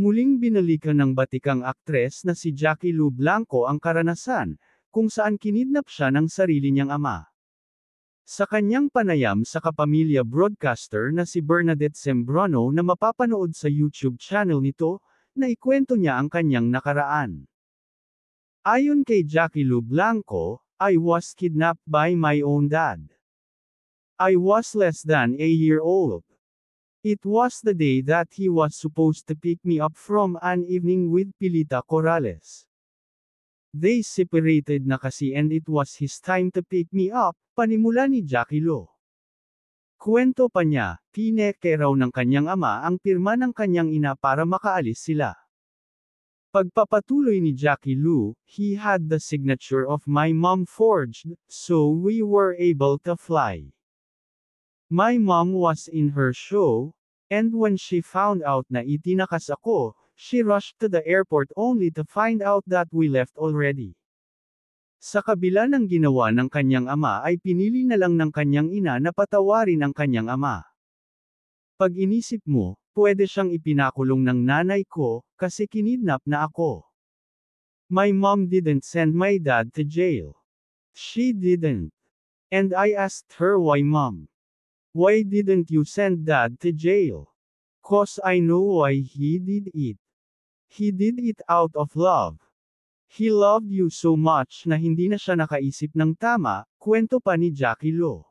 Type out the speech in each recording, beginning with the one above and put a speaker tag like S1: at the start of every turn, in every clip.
S1: Muling binalikan ng batikang aktres na si Jackie Lou Blanco ang karanasan, kung saan kinidnap siya ng sarili niyang ama. Sa kanyang panayam sa kapamilya broadcaster na si Bernadette Sembrano na mapapanood sa YouTube channel nito, na ikwento niya ang kanyang nakaraan. Ayon kay Jackie Lou Blanco, I was kidnapped by my own dad. I was less than a year old. It was the day that he was supposed to pick me up from an evening with Pilita Corrales. They separated na kasi and it was his time to pick me up, panimula ni Jackie Lo. Kwento pa niya, pineke raw ng kanyang ama ang pirma ng kanyang ina para makaalis sila. Pagpapatuloy ni Jackie Lou, he had the signature of my mom forged, so we were able to fly. My mom was in her show, and when she found out na itinakas ako, she rushed to the airport only to find out that we left already. Sa kabila ng ginawa ng kanyang ama ay pinili na lang ng kanyang ina na patawarin ang kanyang ama. Pag inisip mo, pwede siyang ipinakulong ng nanay ko, kasi kinidnap na ako. My mom didn't send my dad to jail. She didn't. And I asked her why mom. Why didn't you send dad to jail? Cause I know why he did it. He did it out of love. He loved you so much na hindi na siya nakaisip ng tama, kwento pa ni Jackie Lo.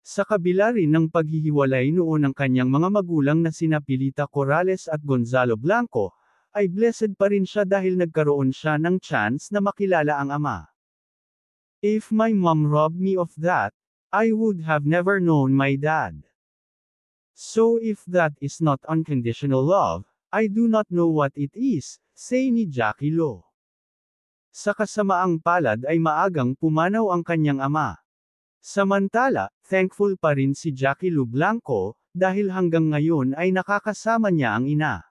S1: Sa kabila rin ng paghihiwalay noon ng kanyang mga magulang na sina Pilita Corrales at Gonzalo Blanco, ay blessed pa rin siya dahil nagkaroon siya ng chance na makilala ang ama. If my mom robbed me of that, I would have never known my dad. So if that is not unconditional love, I do not know what it is, say ni Jackie Lowe. Sa kasamaang palad ay maagang pumanaw ang kanyang ama. Samantala, thankful pa rin si Jackie Lou Blanco, dahil hanggang ngayon ay nakakasama niya ang ina.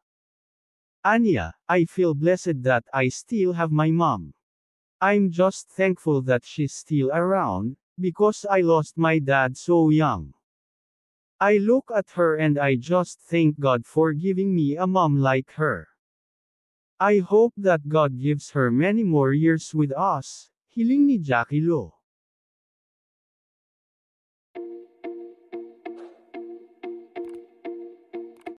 S1: Anya, I feel blessed that I still have my mom. I'm just thankful that she's still around, Because I lost my dad so young. I look at her and I just thank God for giving me a mom like her. I hope that God gives her many more years with us, hiling ni Jackie Lowe.